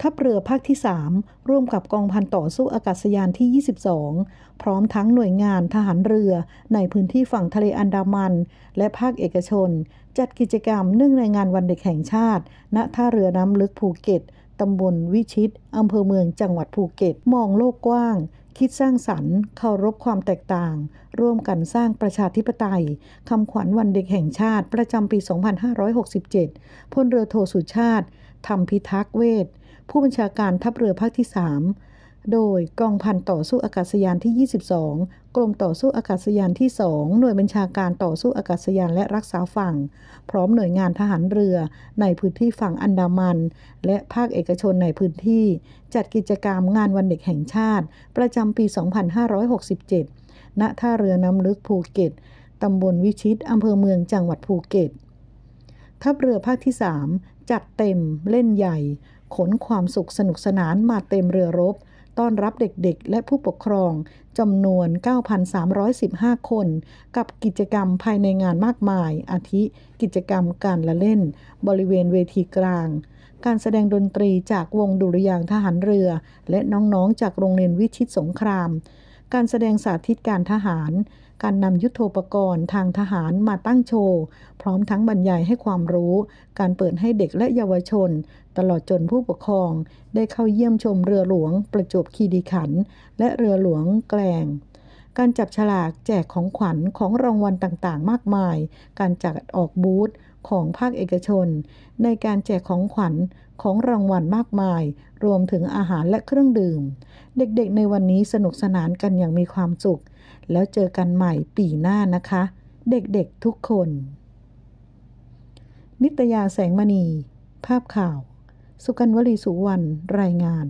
ทัพเรือภาคที่ 3 ร่วมกับกองพันต่อสู้อากาศยานที่ 22 พร้อมทั้งหน่วยงานทหารเรือในพื้นที่ฝั่งทะเลอันดามัน และภาคเอกชน จัดกิจกรรมเนื่องในงานวันเด็กแห่งชาติ ณ ท่าเรือน้ำลึกภูเก็ต ตำบลวิชิต อำเภอเมืองจังหวัดภูเก็ต มองโลกกว้าง คิดสร้างสรรค์ เคารพความแตกต่าง ร่วมกันสร้างประชาธิปไตยคำขวัญวันเด็กแห่งชาติประจำปี 2567พลเรือโทสุชาติ ธรรมพิทักษ์เวทผู้บัญชาการทัพเรือภาคที่ 3 โดยกองพันต่อสู้อากาศยานที่ 22กรมต่อสู้อากาศยานที่ 2 หน่วยบัญชาการต่อสู้อากาศยานและรักษาฝั่ง พร้อมหน่วยงานทหารเรือในพื้นที่ฝั่งอันดามัน และภาคเอกชนในพื้นที่ จัดกิจกรรมงานวันเด็กแห่งชาติ ประจำปี 2567ณท่าเรือน้ำลึกภูเก็ต ตำบลวิชิตอำเภอเมือง จังหวัดภูเก็ต ทัพเรือภาคที่ 3 จัดเต็มเล่นใหญ่ขนความสุขสนุกสนานมาเต็มเรือรบ ต้อนรับเด็กๆ และผู้ปกครองจำนวน 9,315 คน กับกิจกรรมภายในงานมากมาย อาทิกิจกรรมการละเล่น บริเวณเวทีกลาง การแสดงดนตรีจากวงดุริยางทหารเรือ และน้องๆจากโรงเรียนวิชิตสงครามการแสดงสาธิตการทหาร การนำยุโทโธปกรณ์ทางทหารมาตั้งโชว์ พร้อมทั้งบรรยายให้ความรู้ การเปิดให้เด็กและเยาวชน ตลอดจนผู้ปกครอง ได้เข้าเยี่ยมชมเรือหลวงประจวบคีรีขันธ์และเรือหลวงแกลงการจับฉลากแจกของขวัญของรางวัลต่างๆ มากมาย การจัดออกบูธของภาคเอกชน ในการแจกของขวัญของรางวัลมากมาย รวมถึงอาหารและเครื่องดื่ม เด็กๆ ในวันนี้สนุกสนานกันอย่างมีความ สุข แล้วเจอกันใหม่ปี หน้านะคะ เด็กๆ ทุกคนนิตยาแสงมณี ภาพข่าว สุกันวลีสุวรรณ รายงาน